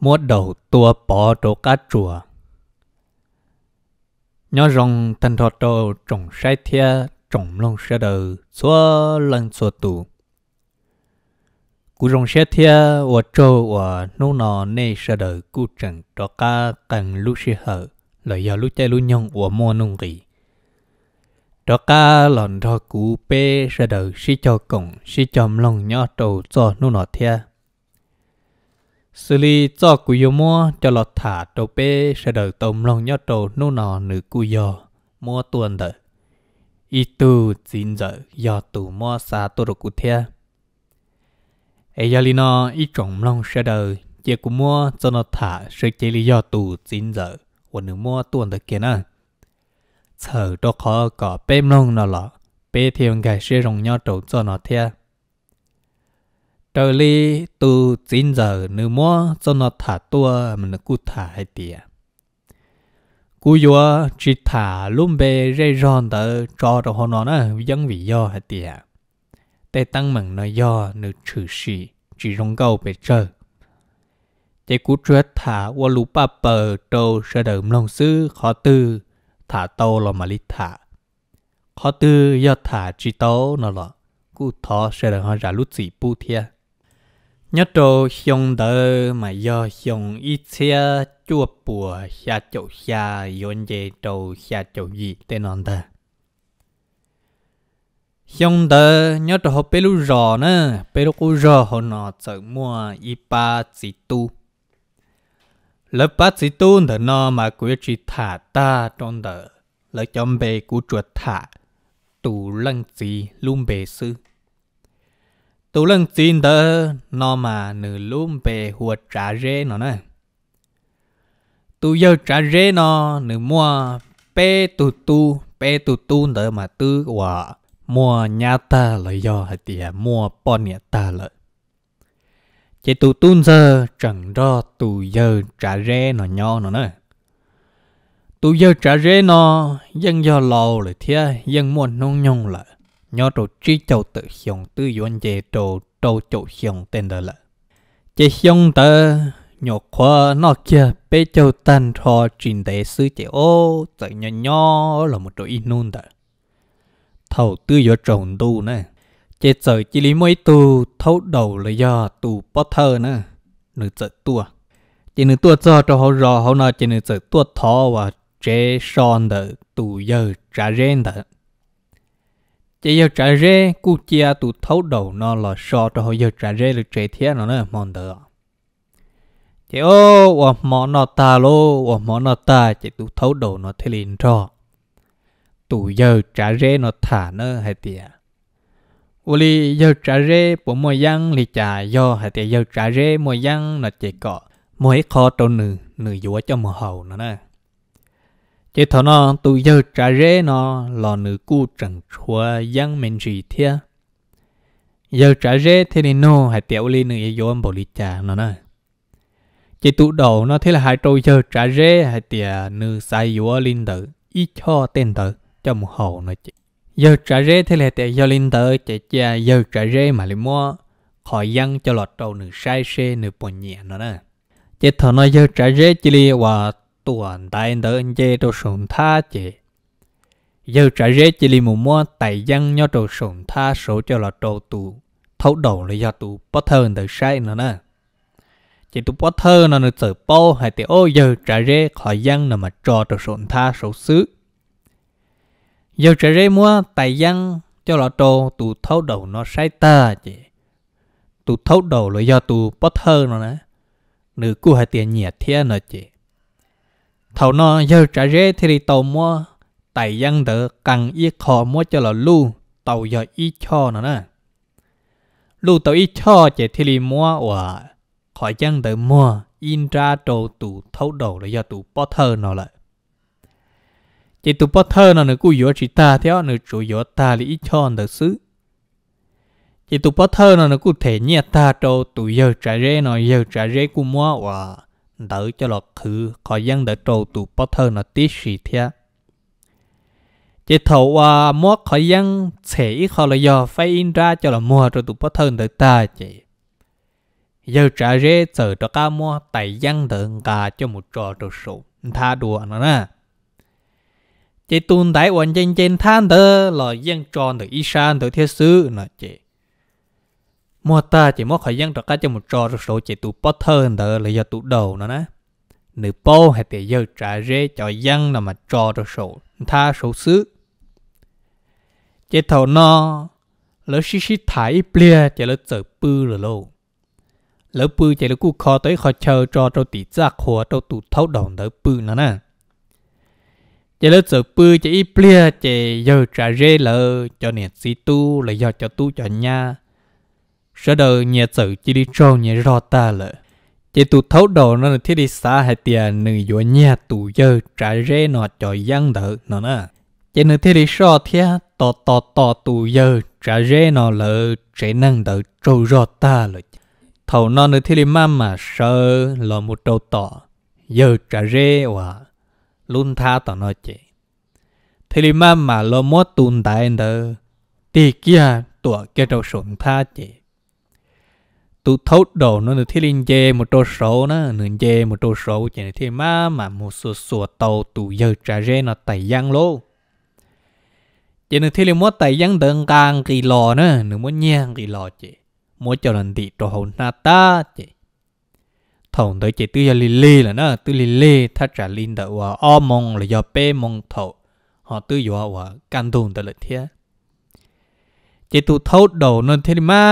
mua đầu tua bỏ đồ cá chùa. Nhớ rong thân thọ đồ trồng sai thia trồng lông xe đầu xua lần xua tù. Cú rong xe thia và trâu và nô nọ nê xe đầu cú chẳng đồ cá cần lưu xe hở lời giờ lưu chơi lưu nhông và mua nông kỳ. Đó cá lòn thọ cú bê xe đầu xí cho cổng xí chòm lông nhớ đầu cho nô nọ thia xử lý cho cú yo mua cho lọt thả trâu bê sẽ đợi tôm lòng nhớ trâu nô nò nữ cú yo mua tuần đợi ít tu chín giờ do tù mua xa tô đồ cú thea ấy giờ li nó trồng lòng sẽ đợi chỉ cú mua cho nó thả sẽ chỉ lý do tù chín giờ và nữ mua tuần đợi kia nè chờ đó khó có bê lòng nó lọ bê theo cái sẽ rồng nhớ trâu cho nó thea trở li từ chín giờ nữa mua cho nó thả tua mình cứ thả hai tiệt cú yo chỉ thả luôn về rây ròn tờ cho đồ hồ nó nè dân vị do hay tiệt tê tăng mừng nó do nữ trừ sĩ chỉ rong câu về chơi chế cú trượt thả qua lũ ba bờ trâu sẽ đờm lòng sư khó tư thả tàu là mà lít thả khó tư do thả chỉ tàu nó là cú thọ sẽ đờm họ ra lút gì bu thiệt nhớ trô xong đỡ mà do xong ít xe chua bùa xa chậu xa yon dê trâu xa chậu gì tên non ta xong đỡ nhớ trô họ bê lú rò nè bê lú cú rò họ nọ sợ mua y ba chỉ tu lỡ ba chỉ tu đỡ nó mà quyết chỉ thả ta trong đỡ lỡ chấm bê cú chuột thả tù lăng chỉ luôn bê sư Tụ lần tin tơ nó mà nửa lúm về huột trả rê nó nè. Tụ giờ trả rê nó nửa mua pe tu tu pe tu tu tơ mà tư quả mua nhà ta là do hay tìa mua bọn nhà ta lợi chỉ tu tu giờ chẳng do tụ giờ trả rê nó nho nó nè tụ giờ trả rê nó dân do lâu rồi thế dân muốn nông nhông lại nhớ rồi truy châu tự hiong tư yuan chế trâu trâu châu hiong tên đó là chế hiong tờ nhỏ khoa nó kia bê châu tàn cho trình tế sư chế ô tự nhỏ nhỏ là một chỗ in nôn đó thầu tư yếu trồng tu nè chế sợ chỉ lý mấy tu thấu đầu là do tu bó thơ nè nữ sợ tua chế nữ tua cho cho họ rõ họ nói chế nữ sợ tua thọ và chế son đỡ tu giờ trả rên đỡ chỉ giờ trả rê cụ chia tụ thấu đầu nó là so cho hồi giờ trả rê được trẻ thiết nó là mòn đỡ chị ô và mỏ nó ta lô và mỏ nó ta chị tụ thấu đầu nó thế liền cho tụ giờ trả rê nó thả nó hay tiệt vô giờ trả rê bộ mồi giăng lì trả do hay tiệt giờ trả rê mồi giăng là chị cọ mỗi khó trâu nử nử dúa cho mồ hầu nè chế thọ nó tụ giờ trả rễ nó lò nữ cu chẳng chúa giang mình gì thế giờ trả rễ thế nên nó hãy tiểu lên nữ yếu âm bảo trà nó nè chế tụ đầu nó thế là hai trâu giờ trả rễ hãy tiểu nữ sai yếu linh tử ít cho tên tử cho một hậu nó chị giờ trả rễ thế là tiểu yếu linh tử chế cha giờ trả rễ mà lại mua khỏi giăng cho lọt trâu nữ sai xe nữ bồn nhẹ nó nè chế thọ nó giờ trả rễ chỉ li và tuần tại đỡ anh chê đồ sùng tha chê giờ trả rế chỉ li mù mua tài dân nhó đồ sùng tha số cho là đồ tù thấu đầu là do tù bó thơ anh đỡ sai nữa nè chỉ tụ bó thơ nó nó sợ bó hay thì ô giờ trả rế khỏi dân nè mà trò đồ sùng tha số xứ giờ trả rế mua tài dân cho là đồ tù thấu đầu nó sai ta chê tù thấu đầu là do tù bó thơ nữa nè nữ cú hay tiền nhẹ thiên nữa chê thầu nó giờ trả rễ thì đi tàu mua tại dân được cần ít khó mua cho là lu tàu giờ ít cho nó nè lu tàu ít cho chỉ thì đi mua và khỏi dân được mua in ra đồ tủ thấu đầu là do tủ bó thơ nó lại chỉ tụ bó thơ nó nữ cú yếu chỉ ta theo nữ chủ yếu ta lý ít cho nó xứ chỉ tụ bó thơ nó nữ cú thể nhẹ ta đồ tụ giờ trả rễ nó giờ trả rễ cú mua và đỡ cho lọ khứ khỏi dân đỡ trâu tụ bó thơ nó tí xì thia. Chỉ thầu à, mua khỏi dân sẽ ít khó là do phải in ra cho là mua rồi tụ bó thơ đỡ ta chị. Giờ trả rê giờ cho ca mua tại dân đỡ ngà cho một trò đồ sổ. Tha đùa nó nè. Chỉ tuôn tại hoàn trên trên than đỡ là dân tròn đỡ y san đỡ thiết sư nó chị mua ta chỉ mua khởi dân trọ cá cho một trò rồi số chỉ tụ bớt thơ đỡ là do tụ đầu nó nè nữ bố hay tiền giờ trả rê cho dân là mà trò rồi số tha số xứ chế thầu nó lỡ xí xí thải plea chế lỡ chở bư rồi lâu lỡ bư chế lỡ cu kho tới kho chờ trò trâu tỉ ra khóa trâu tụ thấu đồng đỡ bư nó nè chế lỡ chở bư chế ít plia chế giờ trả rê lỡ cho nè xí tu là do cho tu cho nhà sợ đầu nhà tử chỉ đi trâu nhà rò ta lợ chỉ tụ thấu đồ nó là thiết đi xa hay tiền nữ dùa nhà tụ dơ trả rê nó cho giang đỡ nó nè chỉ nữ thiết đi so thia to to to tụ dơ trả rê nó lợ trẻ năng đỡ trâu rò ta lợ thầu nó nữ thiết đi mam mà sợ lò một trâu tỏ dơ trả rê hòa luôn tha tỏ nó chị thiết đi mam mà lò mốt tùn tại đỡ tì kia tụa kia trâu sụn tha chị tu thấu đồ nó là thiết linh một tô số nó nửa dê một tô số chỉ là thiết má mà một số số tàu tụ giờ trả rê nó tài giang lô chỉ là thiết linh muốn tẩy giang đơn càng kỳ lò nữa nửa muốn nhang kỳ lò chỉ muốn cho lần đi đồ hồn na ta chỉ thầu tới chỉ tư giờ lì lì là nó tư lì lì thà trả linh đạo ở mong là do bê mong thầu họ tư giờ ở căn thùng tới lợi thiết จตุทอดดนนทีมา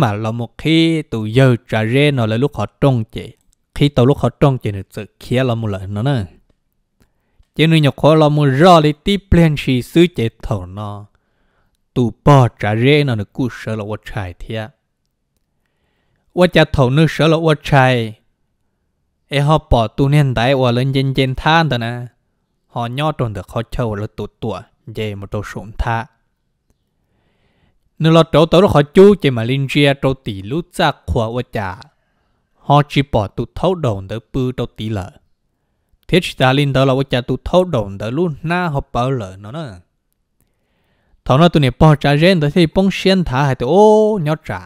มาลมกีตุยอจาเรนอลลูกขอตรงเจคีตลูกขอตรงเจนึกจะเคียลมุลนนะเจนึกยกขอลมุรอลิตีเปลนชีซื้อเจตุนอตุปอจาเรนอนกูเสลวัชัยเทียว่าจะถอนเสลวัชัยเอฮอปอตุเนียนไดว่าเลนเจนเจนท่านนะ หอยอดตนเดอเขาเช่าละตุตัวเจมตุสุนทา nếu là trâu tôi họ chú chỉ mà linh chia trâu tỷ lú ra khóa ua chả họ chỉ bỏ tụ thấu đầu tới bư trâu tỷ lợ thế chỉ ta linh tàu là ua chả tụ thấu đầu tới lú na họ bảo lợ nó nữa thằng nó tụi này bỏ trả rên tới thấy bông xiên thả hay tụi ô nhót trả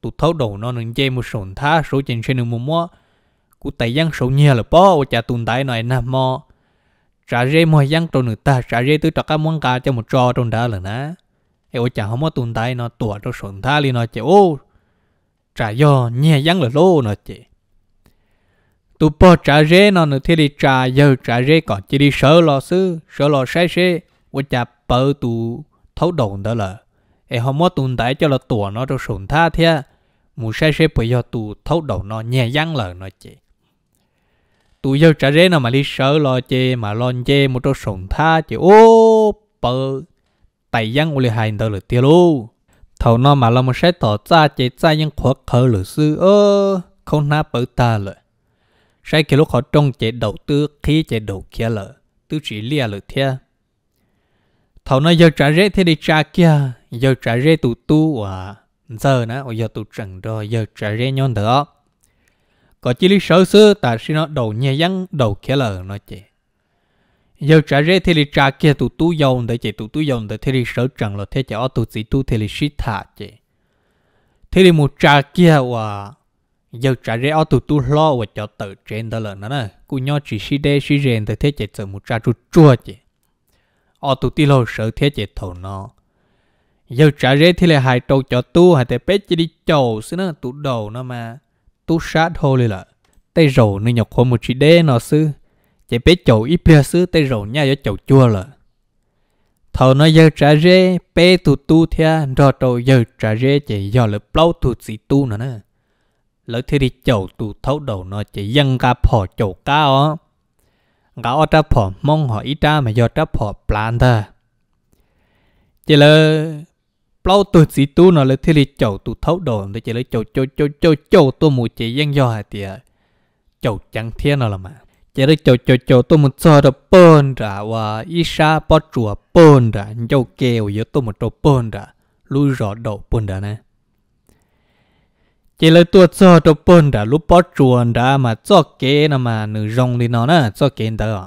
tụi thấu đầu nó nên chơi một sồn thả số trên trên đường mua mua cụ tài giang số nhiều là bỏ ô trả tụi tài nói nam mò trả rê mua giang trâu nữa ta trả rê tôi trả cá món cá cho một trò trong đó là nè ai ôi chả không có tồn tại nó tủa trong sổn tha li nó chị ô trả do nhẹ dáng là lô nó chị tụ bỏ trả rê nó nữa thì đi trả giờ trả rê còn chỉ đi sợ lo sư sợ lo sai xe ôi chả bờ tụ thấu đồn đó là ai không có tồn tại cho là tủa nó trong sổn tha thế mù sai xe bởi do tụ thấu đồn nó nhẹ dáng là nó chị tụ giờ trả rê nó mà đi sợ lo chê mà lo chê một trong sổn tha chị ô bờ tại dân uli hai tờ lửa tiêu lu thầu nó mà lo một sẽ tỏ ra chế ra những khó khờ lửa sư ơ không na bở ta lửa sẽ kiểu lúc họ trông chế đầu tư khi chế đầu kia lửa tư chỉ lia lửa thế, thầu nó giờ trả rễ thế đi trả kia giờ trả rễ tụ tu à giờ nè giờ tụ trần rồi giờ trả rễ nhon đó có chỉ lý sở sư ta xin nó đầu nhẹ dăng đầu kia lửa nó chế giờ trả rê thì lì trả kia tụ tu dòng để chạy tụ tu dòng để thì lì sở trần là thế chạy tụ chỉ tu thì lì shit thả chạy Thì lì một trả kia và giờ trả rê ở tụ tu lo và cho tự trên đó là nó nè cụ nhau chỉ shit đê shit rèn để thế chạy sợ một trả chút chua chạy ở tụ ti lô sở thế chạy thầu nó giờ trả rê thì lì hai trâu cho tu hai thế bé chỉ đi chầu xí nó tụ đầu nó mà tu sát thôi lì là tay rầu nên nhọc khô một chỉ đê nó xứ chỉ biết chầu ít bia sư tê rầu nha cho chầu chua là thầu nói giờ trả rê bé tu tu thia rò trâu giờ trả rê chỉ giờ là bao tu sĩ tu nữa nè lỡ thì đi chầu tu thấu đầu nó chỉ dân ca phò chầu cao ó gã ở trả phò mong họ ít trả mà giờ trả phò plan ta chỉ là bao tu sĩ tu nó lỡ thì đi chầu tu thấu đầu nó chỉ là chầu chầu chầu chầu chầu tu mù chỉ dân do hạt tiệt chầu chẳng thiên nào là mà chỉ được cho cho cho tôi một giờ đó bơn ra và ít bỏ chùa bơn ra nhau kêu với tôi một chỗ bơn ra lui rõ đầu bơn ra nè chỉ là tôi cho tôi bơn ra lúc bỏ chùa ra mà cho kế nó mà nữ rong đi nó nè cho kế đó à.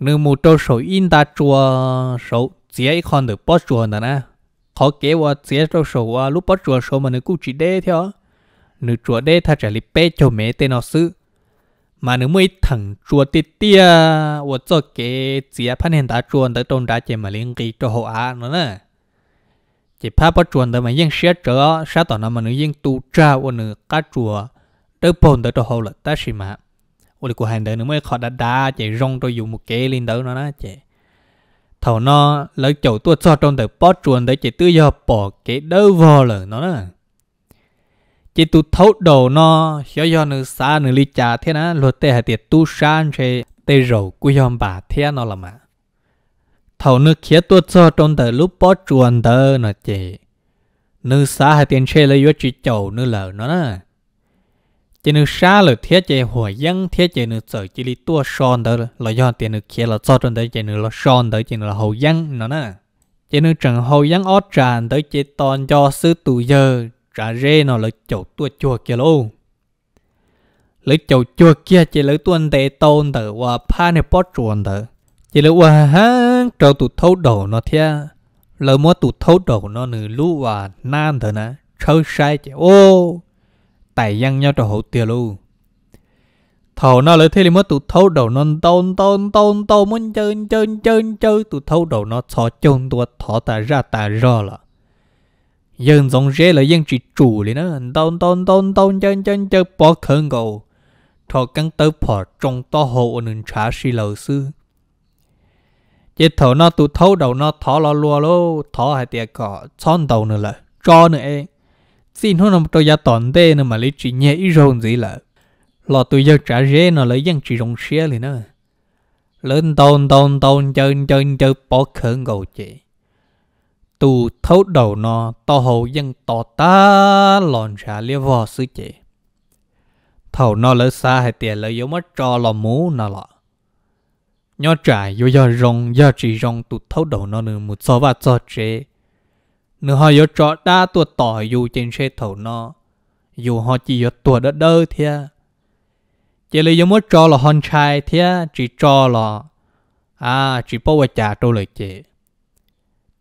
nữ một chỗ sổ in ta chùa sổ dễ ấy còn được bỏ chùa đó nè khó kế và dễ chỗ số lúc bỏ chùa sổ mà nữ cũng chỉ đê theo nữ chùa đê thật trả lý bê cho mẹ tên nó xứ mà nếu mới thằng kế, chua tê tê 我做给只怕人打转的东打姐嘛连给做好啊呢呢 chỉ 怕 bắt chuồn tới đá mà yên xe trở sa tỏ nó mà nữ yên tu tra ô nữ cá chùa tới bồn tới cho hồ là ta xì mà ô của hàng đời nữ mới khó đã đá chạy rong tôi dùng một kế lên tới nó nè. chạy thầu nó lấy chậu tua cho trong tới bắt chuồn tới chạy tư do bỏ kế đỡ vò lở nó nè chỉ tu thấu đầu nó xó do nữ xa nữ ly trà thế ná luật tê hà tiệt tu san chê tê rầu của yom bà thế nó là mà thầu nữ khía tu cho trong tờ lúc bó chuồn tờ nó chê nữ xa hà tiền chê lấy vô chỉ chầu nữ lờ nó nè chỉ nữ xa lờ thế chê hòa dân thế chê nữ sợ chỉ ly tua son tờ là do tiền nữ khía là cho trong tờ chê nữ là son tờ chê nữ là hậu dân nó nè chỉ nữ trần hậu dân ót tràn tới chê toàn cho sư tù giờ ra rê nó lấy chậu tua chua kia lô lấy chậu chua kia chỉ lấy tuân tệ tôn tờ và pha này bó chuồn tờ chỉ lấy và ha trâu tụ thấu đầu nó thia lấy mua tụ thấu đầu nó nửa lũ và nan tờ nè trâu sai chỉ ô tài giăng nhau trâu hậu tiền luôn thầu nó lấy thế là mới tụt thấu đầu nó tôn tôn tôn tôn muốn chơi chơi chơi chơi tụt thấu đầu nó thọ chôn tụt thọ ta ra ta ro là dân dòng rẻ là dân chỉ chủ lên nó đón đón đón đón chân chân chân bỏ khẩn cầu thọ căng tớ bỏ trong to hộ nên trả si lầu sư chế thầu nó tụ thấu đầu nó thọ lo lua lô thọ hai tiệt cọ chọn đầu nữa là cho nữa em, xin hôm nay tôi gia toàn tê nữa mà lấy chỉ nhẹ ít rồi gì là lo tụi giờ trả rẻ nó lấy dân chỉ rong xe lên nữa lớn tôn tôn tôn chân chân chân bỏ khẩn cầu chế tu thấu đầu nó to hầu dân to ta lòn ra lia vò sư chế thầu nó lỡ xa hay tiền lỡ yếu mất cho lò mú nó lọ nhó trải vô do rong do chỉ rong tu thấu đầu nó nữa một số và cho chế nữa họ yếu cho đa tu tỏ dù trên xe thầu nó dù họ chỉ yếu tu đất đơ thia chỉ lỡ yếu mất cho lò hòn trai thia chỉ cho lò, à chỉ bao vài trả trâu lời chế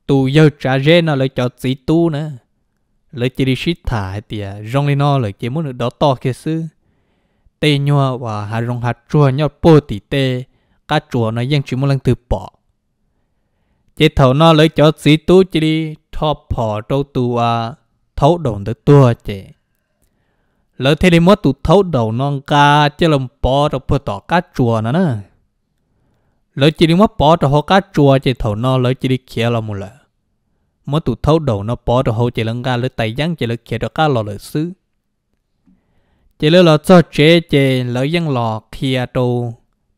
tu giờ trả rê nó lại cho chỉ tu nữa lấy chỉ đi shit thả thì rong lên nó lại chỉ muốn được đó to kia sư tê nhua và hà rong hà chua nhau po tì tê cá chua nó ยัง chỉ muốn lần từ bỏ chế thầu nó lấy cho sĩ tu chỉ đi thọ phò trâu tu à thấu đồn tới tua chế lỡ thế đi mất tu thấu đầu non ca chế làm bỏ rồi po tỏ cá chua nó nữa lỡ chỉ đi mất bỏ cho họ cá chua chỉ thầu nó lỡ chỉ đi kia là một lỡ mất tụt thấu đầu nó bỏ cho họ chỉ lăng ga lỡ tay giăng chỉ lỡ kia cho cá lò lỡ xứ chỉ lỡ lỡ cho chế chỉ lỡ giăng lò kia đồ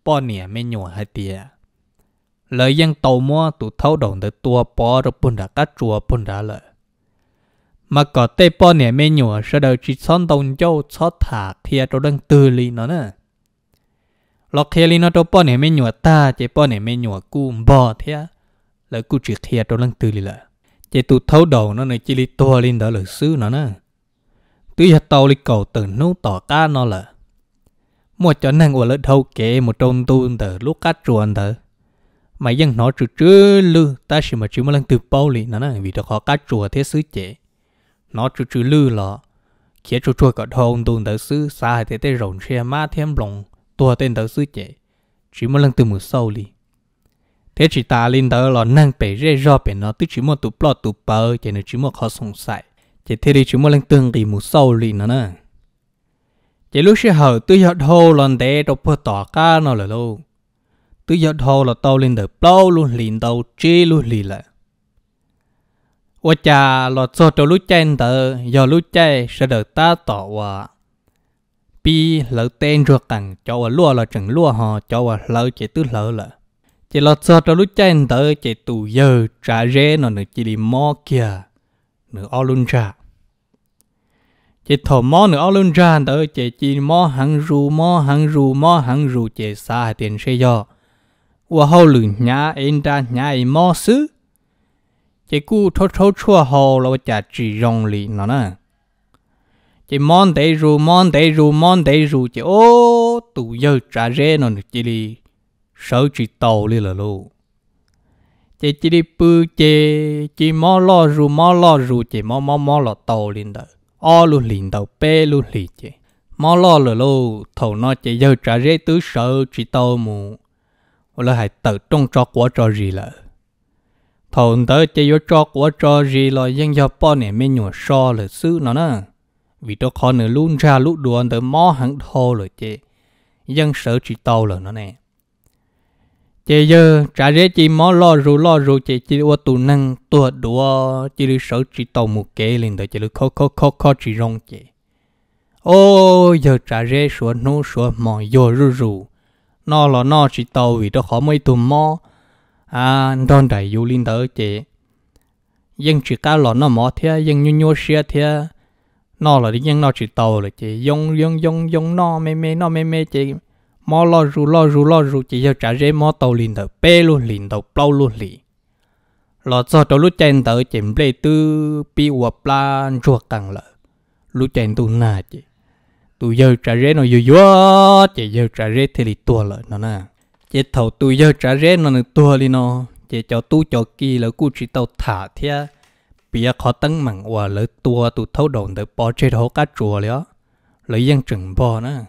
bỏ nè mấy nhồi hai tia lỡ giăng tàu mua tụt thấu đầu tới tua bỏ cho bún đá cá chua bún đá lỡ mà có tay bỏ nè mấy nhồi sau đầu chỉ son đồng châu cho thả kia cho đang tư li nó nữa lo kia li nó đâu bao này mấy nhụa ta chỉ bao này mấy nhụa cu bò thế là cu chuyện kia đâu lăng từ li là chỉ tụ thấu đầu nó này chỉ li to lên đó là xứ nó nè tuy hạt tàu li cầu từ nấu tỏ cá nó là một chỗ năng của lỡ thâu kệ một trong tuôn từ lúc cá chuồn từ mà dân nó trừ trừ lư ta chỉ mà chỉ mà lăng từ bao li nó nè vì đó khó cá chùa thế xứ chế nó trừ trừ lư là kia trừ trừ cả thâu tuôn từ xứ xa thế thế rồng xe má thêm lòng tua tên tớ sư chế chỉ một lần từ một sâu li thế chỉ ta lên tớ là năng bể rê rò bể nó tức chỉ một tụ plot tụ bờ chỉ nó chỉ một khó sùng sài chỉ thế đi chỉ một lần tương kỳ một sâu li nó nè chỉ lúc sẽ hở tôi giọt hồ lần để đọc bờ tỏa ca nó là lâu tôi giọt hồ là tao lên tớ plot luôn liền tao chế luôn liền lại ủa cha là cho tao lúc chen tớ giờ lúc chen sẽ được ta tỏ hòa bi lỡ tên ruột cẳng cho ở lúa là chẳng lúa họ cho ở lỡ chỉ tư lỡ là chỉ lọt cho cho lúc chen tới chỉ tù giờ trả rễ nó nữa chỉ đi mò kìa nữa ô luôn trả chỉ thổ mò nữa ô luôn trả tới chỉ chỉ mò hàng rù mò hàng rù mò hàng rù chỉ xa tiền xe do và hậu lử nhá em ra nhá em mò xứ chỉ cú thô thô chua hồ là chả chỉ rong lì nó nè chị mon để ru mon để ru mon để ru chị ô tụ giờ trả rê nó chị đi sợ chị tàu đi là luôn chị chị đi bự chị chị mò lo ru mò lo ru chị mò mò mò lo tàu liền đó o luôn liền đầu bê luôn lì chị mò lo là luôn thầu nó chị giờ trả rê tứ sợ chị tàu mù là hãy tự trong cho quá cho gì là thầu tới chị vô cho quá cho gì lo dân do bao nè mấy nhùa so là xứ nó nè vì tôi khó nữa luôn ra lúc đuôn tới mò hẳn thô rồi chê dân sợ chỉ tàu rồi nó nè chê giờ trả rễ chỉ mò lo rù lo rù chê chỉ ua tù năng tua đùa chỉ lưu sợ chỉ tàu một kế lên tới chỉ lưu khó khó khó khó chỉ rong chê ô giờ trả rễ sủa nô sủa mò vô rù rù nó là nó chỉ tàu vì tôi khó mấy tù mò à đòn đại du linh tới chê dân chỉ cá lọ nó mò thia dân nhu nhu xe thia nó là đi nhân nó chỉ tàu là chị dùng dùng dùng dùng nó mê mê nó mê mê chị mò lo rù lo rù lo rù chị cho trả rễ mò tàu liền thở bê luôn liền tàu plau luôn lì lo cho tàu lúc chen tàu chị play tư pi hoặc là chuột càng lợ lúc chen tu nà chị tu giờ trả rễ nó vừa vừa chị giờ trả rễ thì lì tua lợ nó nè chị thầu tu giờ trả rễ nó nè tua lì nó chị cho tu cho kỳ là cu chỉ tàu thả thiệt bia khó tăng mặn và lỡ tua tụ thấu đồn tới bỏ chết hố cá chùa lió lỡ dân chừng bò nữa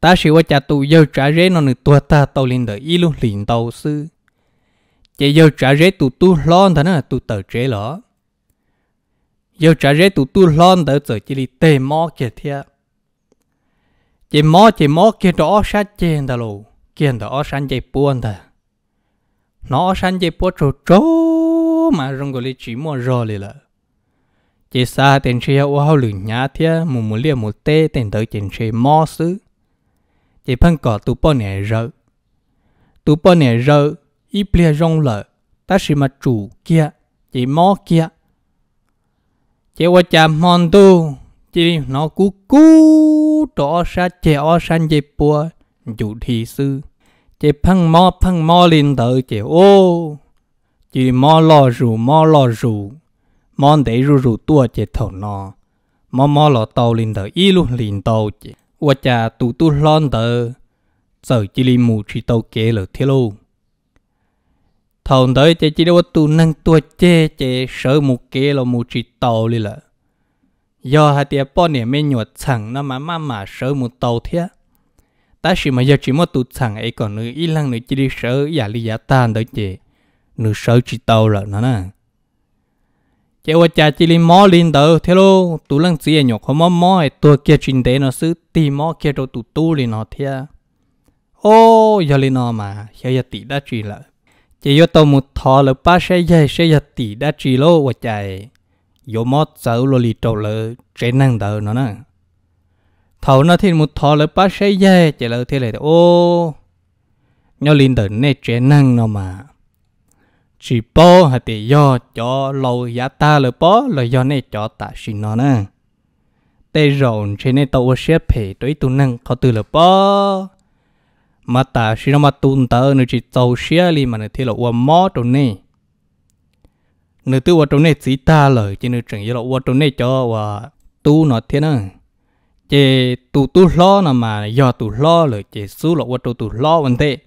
ta sẽ qua cha tụ giờ trả rế nó nửa tua ta tàu lên đời y luôn liền tàu sư Chế giờ trả rế tụ tu lon thế nữa tụ tờ chế lỏ giờ trả rế tụ tu lon tờ giờ chỉ đi tê mò kia thia chỉ mò chỉ mò kia đó sát chen ta lù kia đó sát chạy buôn ta nó sát chạy buôn trâu trâu mà rong gọi chỉ mua rò lì lợ, chỉ xa tên xe ô hao lửng nhá thia mù mù lia mù tê tiền tới tiền xe mò sư, chỉ phân cỏ tụ bò nè rơ, tụ bò nè rơ, y bia rong lợ ta chỉ mà chủ kia chỉ mò kia chỉ qua chà mòn tu chỉ nó cú cú trỏ sa chè o san dây bùa chủ thị sư chỉ phân mò phân mò lên tới chỉ ô chỉ mò lò rù mò lò rù, mò để rù rù tua chế thầu nó mò mò lò tàu linh tờ y luôn linh tàu chế và cha tụ tu lon tờ sợ chỉ li mù chỉ tàu kế lờ thế lô thầu tới chế chỉ đâu tu năng tua chế chế sợ mù kế lò mù chỉ tàu li lợ do hai tia bọn nè mẹ nhuột chẳng nó mà mà mà sợ mù tàu thế ta chỉ mà giờ chỉ mà tụ chẳng ấy còn nữa y lăng nữa chỉ đi sợ giả à li giả tàn tới chế nữ sơ chỉ tàu là nó nè chế qua cha chỉ lên mò lên tàu thế lô tụ lăng gì nhọ không mò mò tua kia chuyện đấy nó xứ tì mò kia đâu tụ tu lên nó thia ô giờ lên nó mà giờ giờ tì đã chỉ là chế yo tàu một thò là ba xe dài xe giờ tì đã chỉ lô qua chạy yo mò sợ lô lì tàu lợ chế năng tàu nó nè thầu nó thiên một thò là ba xe dài chế lợ thế này ô nhau lên tờ này chế năng nó mà chỉ bỏ hả thì do cho lâu giá ta là bỏ là do này cho ta xin nó nè tê rộn trên này tàu xe phê tới tu năng có từ là bỏ, mà ta xin nó mà tuôn tớ nó chỉ tàu xe li mà nó thì là ua mó tàu này nó tư ua tàu này chỉ ta lời chứ nó chẳng như là ua tàu này cho ua tu nó thế nè chê tu tu lo nè mà do tu lo lời chê xú là ua tàu tu lo vấn thế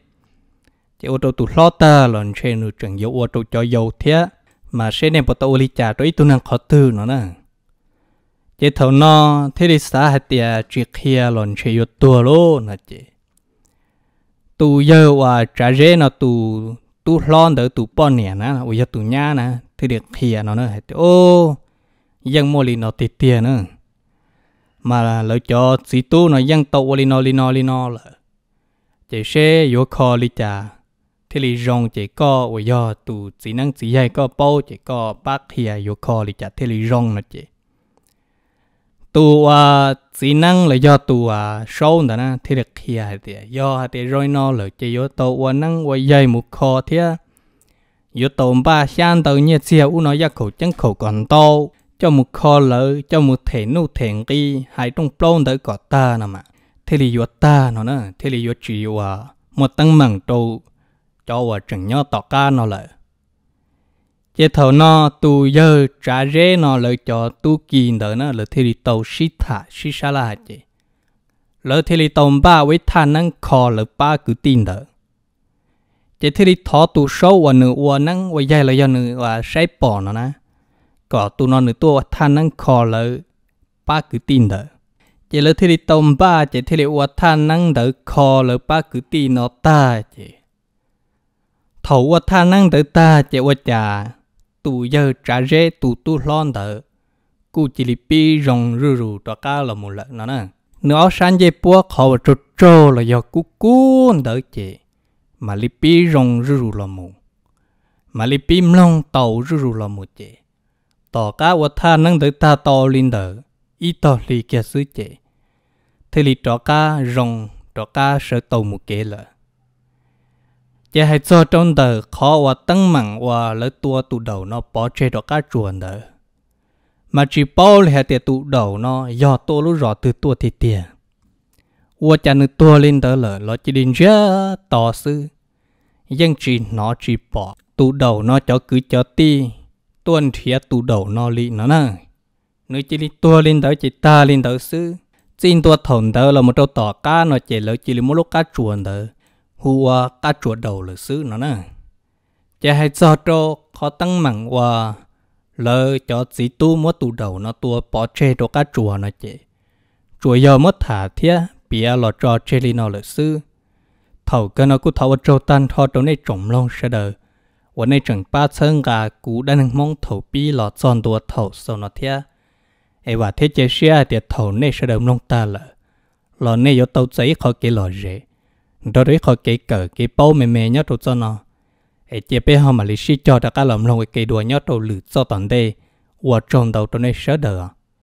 thì ô tô tụ lo ta là xe nụ chẳng dấu ô tô cho dầu thế mà xe này bắt đầu đi trả rồi tôi năng khó tư nó nè chế thầu nó thế thì xã hạt tiề chuyện kia là xe yếu tua luôn nè chế tụ dầu à trả rễ nó tụ tụ lo đỡ tụ bọn nè nè ôi giờ tụ nhá nè thế đi kia nó nè ô dân mua lì nó tiệt tiề nè mà lỡ cho sĩ tu nó dân tàu lì nó lì nó lì nó là chạy xe yếu khó lì chà thì lì rong chỉ có ủi do tụ chỉ năng chỉ hay có bao chỉ có bác hiền yêu khó lì chả thì lì rong nó chỉ tụ à chỉ năng là do tụ à sâu đó na thì được hiền thì do thì rồi nó là chỉ yếu tụ à năng ủi à, dây một khó thì yếu tụ ba sang tàu nhiệt xe u nó ra khẩu chân khẩu còn to cho một khó lỡ cho một thể nụ thể đi hai trong plon tới có ta nè mà thì lì yếu ta nó nè thì lì yếu chịu à một tăng mảng tàu cho vợ chừng nhau tỏ ca nó lợi, chế thầu nó tu dơ trả rễ nó lợi cho tu kỳ đỡ nó lợi thì đi tàu xí thả xí xa là hạt chế lợi thì đi tàu ba với thà năng khó lợi ba cứ tin đỡ chế thì đi thọ tu sâu và nửa và năng và dài lợi do nửa và say bỏ nó nè có tu nó nửa tu thà năng khó lợi ba cứ tin đỡ chế lợi thì đi tàu ba chế thì đi và thà năng đỡ khó lợi ba cứ tin nó ta chế thầu qua tha năng tới ta chạy qua trà tù giờ trả rễ tù tu lon tờ cụ chỉ lì pi rồng rù rù tòa cá là một lợn nó nè nó sáng dây búa khó và trô trô là do cú cú đỡ chị mà lì pi rồng rù rù là một mà lì pi mlong tàu rù rù là một chị tòa cá qua tha năng tới ta to lên tờ ít tò lì kia sứ chị thì lì tòa ca rồng tòa cá sợ tàu một kế lợi giờ hãy cho trong đời khó và tăng mặn và lấy tua tụ đầu nó bỏ chế độ cá chuồn đời mà chỉ bỏ là tiền tụ đầu nó do tôi lúc rõ từ tua thì tiền và cha nữ tua lên đó là lo chỉ đến rất tỏ sư nhưng chỉ nó chỉ bỏ tụ đầu nó cho cứ cho ti tuần thiệt tụ đầu nó lì nó nè nữ chỉ đi tua lên đó chỉ ta lên đó sư xin tua thồng đó là một trâu tỏ cá nó chỉ lỡ chỉ là một lúc cá chuồn đó hùa ta chuột đầu lửa xứ nó nè chả hay cho khó tăng mảng hòa lỡ cho chỉ tu mất tụ đầu nó tua bỏ chê đồ cá chùa nó chị chùa giờ mất thả thiết bia lọ cho chê li nó lỡ sư thầu cơ nó cứ thầu trâu tan thọ trâu này trồng lông sẽ đờ วันนี้จังป้าเชิงกากูได้นังมองเถาปีหลอดซอนตัวเถาโซนเทียไอว่าเทเจเชียเตียเถาเนี่ยเสดมลงตาละหลอเนี่ยยเตาใจเขาเกลอเจ đó đấy khỏi cái cờ cái bao mềm mềm nhá trụ cho nó ấy chế bé họ mà lịch sử cho đã cả lòng lòng cái đùa nhá trụ lử cho toàn đây và tròn đầu tôi này sợ đỡ